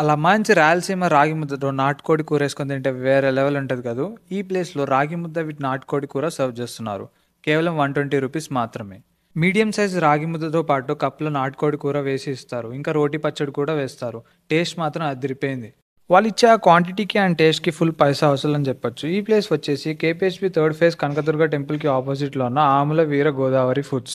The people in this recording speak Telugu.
అలా మంచి రాయలసీమ రాగి ముద్దతో నాటుకోడి కూర వేసుకొని తింటే వేరే లెవెల్ ఉంటుంది కదా ఈ ప్లేస్లో రాగి ముద్ద విత్ నాటుకోడి కూర సర్వ్ చేస్తున్నారు కేవలం వన్ ట్వంటీ రూపీస్ మాత్రమే మీడియం సైజ్ రాగి ముద్దతో పాటు కప్లో నాటుకోడి కూర వేసి ఇస్తారు ఇంకా రోటి పచ్చడి కూడా వేస్తారు టేస్ట్ మాత్రం అదిరిపోయింది వాళ్ళు ఇచ్చే ఆ క్వాంటిటీకి అండ్ టేస్ట్కి ఫుల్ పైసా అవసరం అని చెప్పొచ్చు ఈ ప్లేస్ వచ్చేసి కేపీహెచ్పి థర్డ్ ఫేజ్ కనకదుర్గ టెంపుల్కి ఆపోజిట్లో ఉన్న ఆముల వీర గోదావరి ఫుడ్స్